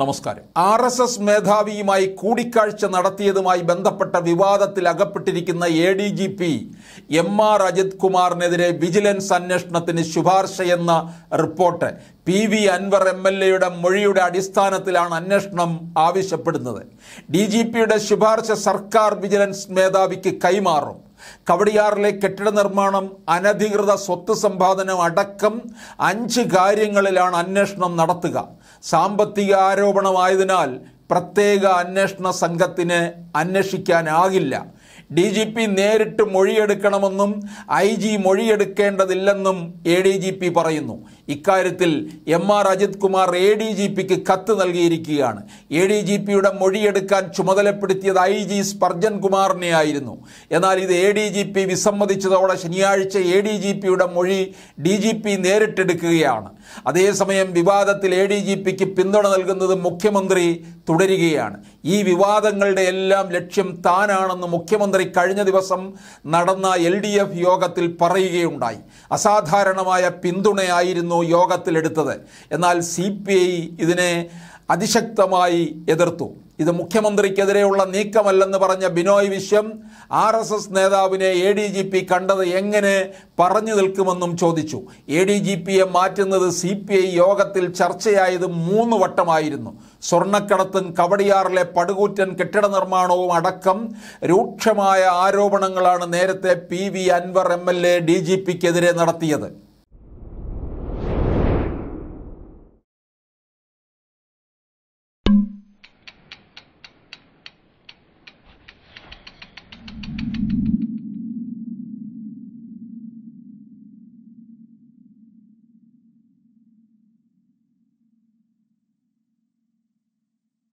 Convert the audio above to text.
നമസ്കാരം R S S മേധാവിയുമായി കൂടിക്കാഴ്ച നടത്തിയതുമായി ബന്ധപ്പെട്ട വിവാദത്തിൽ അകപ്പെട്ടിരിക്കുന്ന A D G P M R Ajith കുമാറിനെതിരെ വിജിലൻസ് അന്വേഷണത്തിന് ശുപാർശയെന്ന report P V Anvar M L എയുടെ മൊഴിയുടെ അടിസ്ഥാനത്തിലാണ് അന്വേഷണം ആവശ്യപ്പെടുന്നത് ഡി ജി പിയുടെ ശുപാർശ സർക്കാർ വിജിലൻസ് മേധാവിക്ക് കൈമാറും കവടിയാറിലെ കെട്ടിട നിർമ്മാണം അനധികൃത സ്വത്ത് സമ്പാദനം അടക്കം അഞ്ച് കാര്യങ്ങളിലാണ് അന്വേഷണം നടത്തുക സാമ്പത്തിക ആരോപണമായതിനാൽ പ്രത്യേക അന്വേഷണ സംഘത്തിന് അന്വേഷിക്കാനാകില്ല ഡി ജി പി നേരിട്ട് മൊഴിയെടുക്കണമെന്നും ഐ ജി മൊഴിയെടുക്കേണ്ടതില്ലെന്നും എ ഡി ജി പി പറയുന്നു ഇക്കാര്യത്തിൽ M R Ajith Kumar A D G പിക്ക് കത്ത് നൽകിയിരിക്കുകയാണ് എ ഡി ജി പിയുടെ മൊഴിയെടുക്കാൻ ചുമതലപ്പെടുത്തിയത് ഐ ജി സ്പർജൻ കുമാറിനെ ആയിരുന്നു എന്നാൽ ഇത് എ ഡി ജി പി വിസമ്മതിച്ചതോടെ ശനിയാഴ്ച എ ഡി ജി പിയുടെ മൊഴി ഡി ജി പി നേരിട്ടെടുക്കുകയാണ് അതേസമയം വിവാദത്തിൽ എ ഡി ജി പിക്ക് പിന്തുണ നൽകുന്നത് മുഖ്യമന്ത്രി തുടരുകയാണ് ഈ വിവാദങ്ങളുടെ എല്ലാം എല്ലാം ലക്ഷ്യം താനാണെന്ന് മുഖ്യമന്ത്രി കഴിഞ്ഞ ദിവസം നടന്ന എൽ ഡി എഫ് യോഗത്തിൽ പറയുകയുണ്ടായി അസാധാരണമായ പിന്തുണയായിരുന്നു യോഗത്തിലെടുത്തത് എന്നാൽ സി പി ഐ ഇതിനെ അതിശക്തമായി എതിർത്തു ഇത് മുഖ്യമന്ത്രിക്കെതിരെയുള്ള നീക്കമല്ലെന്ന് പറഞ്ഞ Binoy Viswam R S S നേതാവിനെ എ ഡി ജി പി കണ്ടത് എങ്ങനെ പറഞ്ഞു നിൽക്കുമെന്നും ചോദിച്ചു എ ഡി ജി പിയെ മാറ്റുന്നത് സി പി ഐ യോഗത്തിൽ ചർച്ചയായത് മൂന്ന് വട്ടമായിരുന്നു സ്വർണ്ണക്കടത്തും കവടിയാറിലെ പടുകൂറ്റൻ കെട്ടിട നിർമ്മാണവും അടക്കം രൂക്ഷമായ ആരോപണങ്ങളാണ് നേരത്തെ P V Anvar M L A D G പിക്കെതിരെ നടത്തിയത്